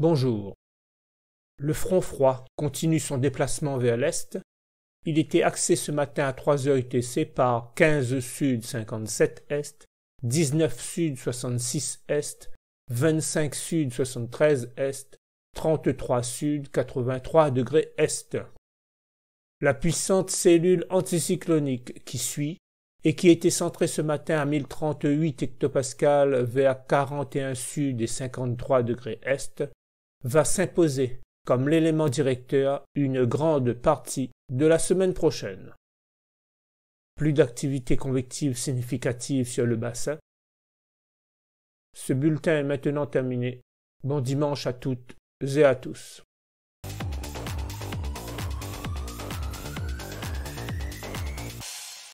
Bonjour. Le front froid continue son déplacement vers l'est. Il était axé ce matin à 3 heures UTC par 15 sud 57 est, 19 sud 66 est, 25 sud 73 est, 33 sud 83 degrés est. La puissante cellule anticyclonique qui suit et qui était centrée ce matin à 1038 hectopascal vers 41 sud et 53 degrés est va s'imposer comme l'élément directeur une grande partie de la semaine prochaine. Plus d'activités convectives significatives sur le bassin. Ce bulletin est maintenant terminé. Bon dimanche à toutes et à tous.